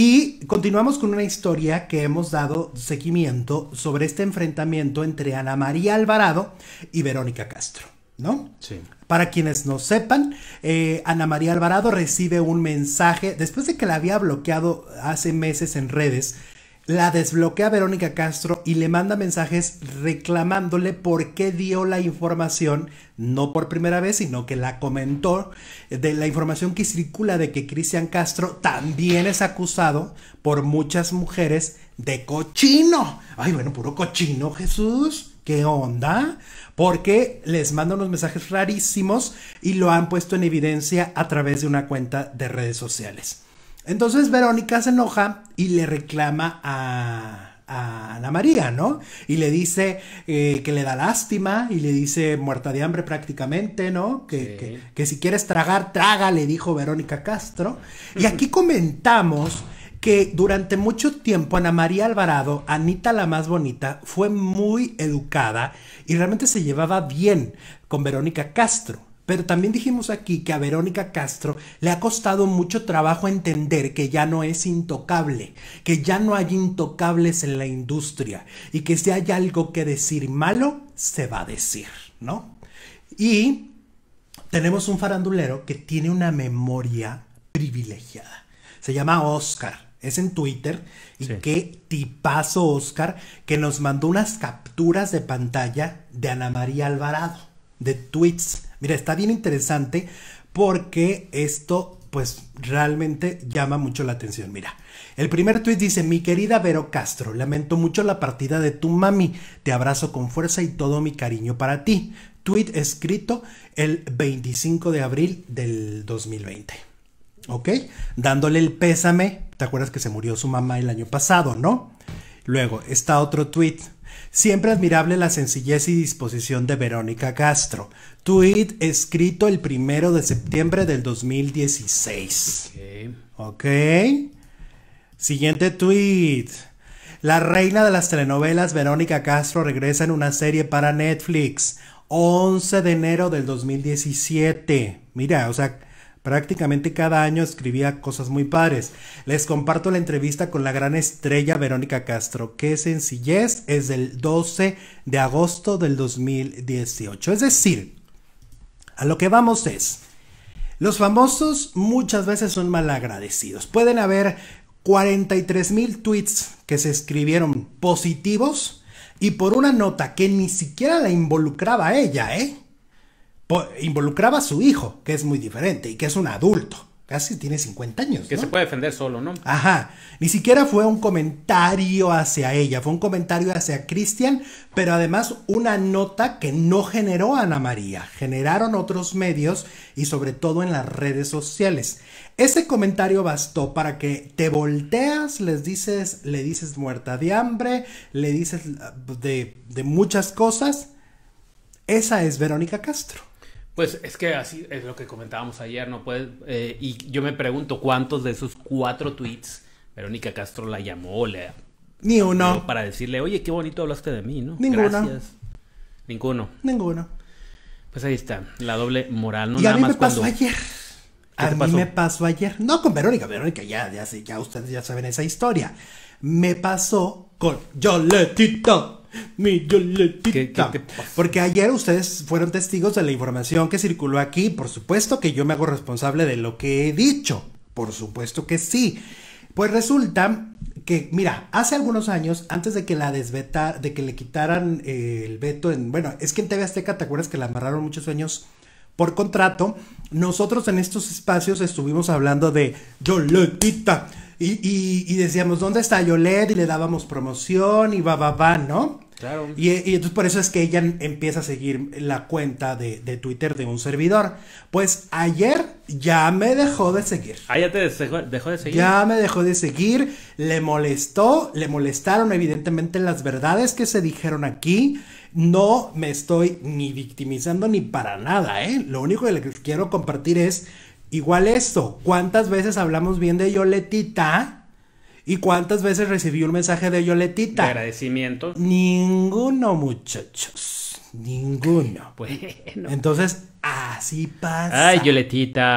Y continuamos con una historia que hemos dado seguimiento sobre este enfrentamiento entre Ana María Alvarado y Verónica Castro, ¿no? Sí. Para quienes no sepan, eh, Ana María Alvarado recibe un mensaje después de que la había bloqueado hace meses en redes la desbloquea Verónica Castro y le manda mensajes reclamándole por qué dio la información, no por primera vez, sino que la comentó de la información que circula de que Cristian Castro también es acusado por muchas mujeres de cochino. Ay, bueno, puro cochino, Jesús. ¿Qué onda? Porque les manda unos mensajes rarísimos y lo han puesto en evidencia a través de una cuenta de redes sociales. Entonces Verónica se enoja y le reclama a, Ana María, ¿no? Y le dice eh, que le da lástima y le dice muerta de hambre prácticamente, ¿no? Que, que si quieres tragar, traga, le dijo Verónica Castro. Y aquí comentamos que durante mucho tiempo Ana María Alvarado, Anita la más bonita, fue muy educada y realmente se llevaba bien con Verónica Castro. Pero también dijimos aquí que a Verónica Castro le ha costado mucho trabajo entender que ya no es intocable, que ya no hay intocables en la industria y que si hay algo que decir malo, se va a decir, ¿no? Y tenemos un farandulero que tiene una memoria privilegiada. Se llama Oscar. Es en Twitter. Y qué tipazo Oscar que nos mandó unas capturas de pantalla de Ana María Alvarado, de tweets Mira, está bien interesante porque esto pues realmente llama mucho la atención. Mira, el primer tuit dice, mi querida Vero Castro, lamento mucho la partida de tu mami, te abrazo con fuerza y todo mi cariño para ti. Tweet escrito el 25 de abril del 2020. ¿Ok? Dándole el pésame, ¿te acuerdas que se murió su mamá el año pasado, no? Luego está otro tuit Siempre admirable la sencillez y disposición de Verónica Castro. Tweet escrito el primero de septiembre del 2016. Ok. Siguiente tweet. La reina de las telenovelas Verónica Castro regresa en una serie para Netflix. 11 de enero del 2017. Mira, o sea, Prácticamente cada año escribía cosas muy padres. Les comparto la entrevista con la gran estrella Verónica Castro. Qué sencillez es del 12 de agosto del 2018. Es decir, a lo que vamos es... Los famosos muchas veces son malagradecidos. Pueden haber 43 mil tweets que se escribieron positivos y por una nota que ni siquiera la involucraba ella, ¿eh? involucraba a su hijo, que es muy diferente y que es un adulto. Casi tiene 50 años. Que se puede defender solo, ¿no? Ajá. Ni siquiera fue un comentario hacia ella, fue un comentario hacia Cristian, pero además una nota que no generó Ana María. Generaron otros medios y sobre todo en las redes sociales. Ese comentario bastó para que te volteas, les dices, le dices muerta de hambre, le dices ah, de muchas cosas. Esa es Verónica Castro. Pues es que así es lo que comentábamos ayer, ¿no? puede. Eh, y yo me pregunto cuántos de esos cuatro tweets Verónica Castro la llamó, le... Ni uno. Para decirle, oye, qué bonito hablaste de mí, ¿no? Ninguno. Gracias. Ninguno. Ninguno. Pues ahí está, la doble moral. No y a mí me pasó ayer. A mí me pasó ayer. No con Verónica, Verónica, ya, ya, ustedes ya saben esa historia. Me pasó con Yoletita. Mi Porque ayer ustedes fueron testigos de la información que circuló aquí. Por supuesto que yo me hago responsable de lo que he dicho. Por supuesto que sí. Pues resulta que, mira, hace algunos años, antes de que la desveta, de que le quitaran eh, el veto en. Bueno, es que en TV Azteca, ¿te acuerdas que la amarraron muchos sueños? por contrato, nosotros en estos espacios estuvimos hablando de Yoletita y, y, y decíamos, ¿dónde está Yolet? Y le dábamos promoción y va, va, va, ¿no? Y, entonces por eso es que ella empieza a seguir la cuenta de, Twitter de un servidor. Pues ayer ya me dejó de seguir. Ah, ya te dejó, dejó, de seguir. Ya me dejó de seguir. Le molestó, le molestaron evidentemente las verdades que se dijeron aquí. No me estoy ni victimizando ni para nada, ¿eh? Lo único que quiero compartir es igual esto. ¿Cuántas veces hablamos bien de Yoletita? ¿Y cuántas veces recibí un mensaje de Yoletita? De agradecimiento. Ninguno, muchachos. Ninguno. Bueno. Entonces, así pasa. Ay, Yoletita.